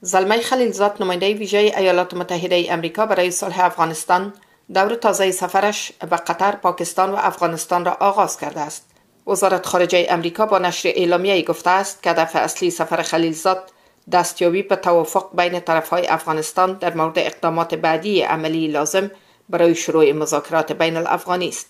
زلمه خلیلزاد نماینده ویژه ایالات متحده امریکا برای صلح افغانستان دور تازه سفرش به قطر، پاکستان و افغانستان را آغاز کرده است. وزارت خارجه امریکا با نشر اعلامیه گفته است که هدف اصلی سفر خلیلزاد دستیابی به توافق بین طرفهای افغانستان در مورد اقدامات بعدی عملی لازم برای شروع مذاکرات بین الافغانی است.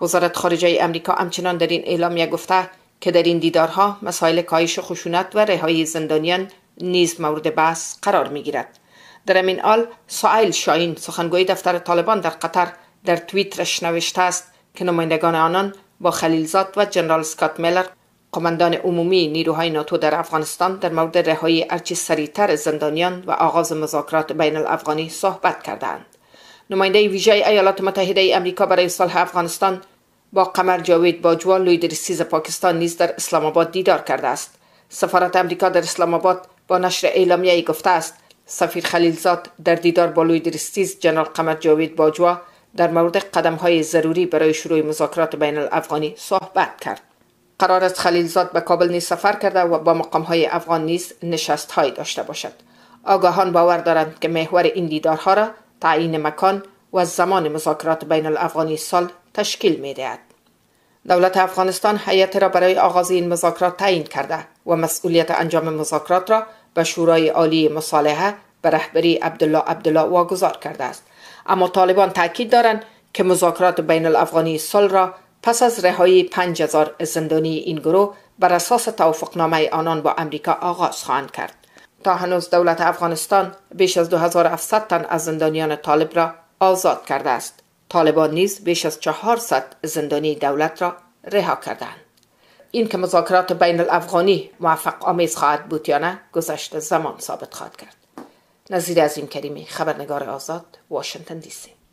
وزارت خارجه امریکا همچنان در این اعلامیه گفته که در این دیدارها مسائل کاهش خشونت و رهایی زندانیان نیز مورد بحث قرار می گیرد. در امین حال سائل شاین سخنگوی دفتر طالبان در قطر در توییترش نوشته است که نمایندگان آنان با خلیلزاد و جنرال سکات میلر قماندان عمومی نیروهای ناتو در افغانستان در مورد رهایی ارچی سریعتر زندانیان و آغاز مذاکرات بین الافغانی صحبت کردند نماینده ویژه ایالات متحده ای امریکا برای صلح افغانستان با قمر جاوید باجوا لیدر سیز پاکستان نیز در اسلام آباد دیدار کرده است سفارت امریکا در اسلام با نشر اعلامیه ای گفته است سفیر خلیلزاد در دیدار با لوی درستیز جنرال قمر جاوید باجوا در مورد قدم های ضروری برای شروع مذاکرات بین الافغانی صحبت کرد قرار است خلیلزاد به کابل نیز سفر کرده و با مقام های افغان نیز نشست های داشته باشد آگاهان باور دارند که محور این دیدارها را تعیین مکان و زمان مذاکرات بین الافغانی سال تشکیل می دهد. دولت افغانستان هیئت را برای آغاز این مذاکرات تعیین کرده و مسئولیت انجام مذاکرات را به شورای عالی مصالحه به رهبری عبدالله عبدالله واگذار کرده است اما طالبان تاکید دارند که مذاکرات بین الافغانی صلح را پس از رهایی 5000 زندانی این گروه بر اساس توافقنامه آنان با امریکا آغاز خواهند کرد تا هنوز دولت افغانستان بیش از 2700 تن از زندانیان طالب را آزاد کرده است طالبان نیز بیش از 400 زندانی دولت را رها کردند این که مذاکرات بین الافغانی موفق آمیز خواهد بود یا نه گذشته زمان ثابت خواهد کرد نظیر از این کریمی خبرنگار آزاد واشنگتن دیسی